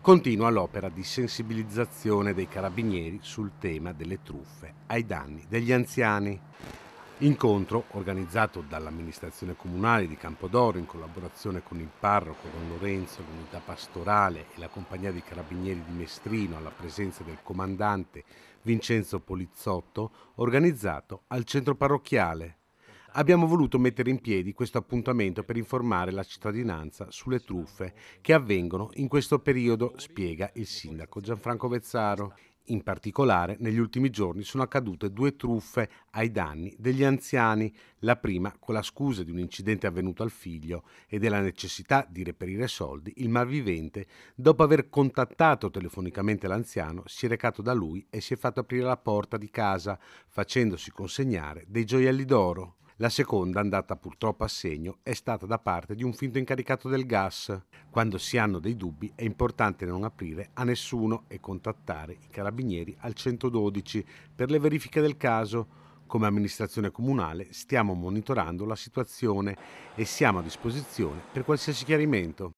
Continua l'opera di sensibilizzazione dei carabinieri sul tema delle truffe ai danni degli anziani. Incontro organizzato dall'amministrazione comunale di Campodoro in collaborazione con il parroco Don Lorenzo, l'unità pastorale e la compagnia dei carabinieri di Mestrino alla presenza del comandante Vincenzo Polizzotto, organizzato al centro parrocchiale abbiamo voluto mettere in piedi questo appuntamento per informare la cittadinanza sulle truffe che avvengono in questo periodo, spiega il sindaco Gianfranco Vezzaro. In particolare, negli ultimi giorni sono accadute due truffe ai danni degli anziani, la prima con la scusa di un incidente avvenuto al figlio e della necessità di reperire soldi, il malvivente, dopo aver contattato telefonicamente l'anziano, si è recato da lui e si è fatto aprire la porta di casa, facendosi consegnare dei gioielli d'oro. La seconda, andata purtroppo a segno, è stata da parte di un finto incaricato del gas. Quando si hanno dei dubbi è importante non aprire a nessuno e contattare i carabinieri al 112 per le verifiche del caso. Come amministrazione comunale stiamo monitorando la situazione e siamo a disposizione per qualsiasi chiarimento.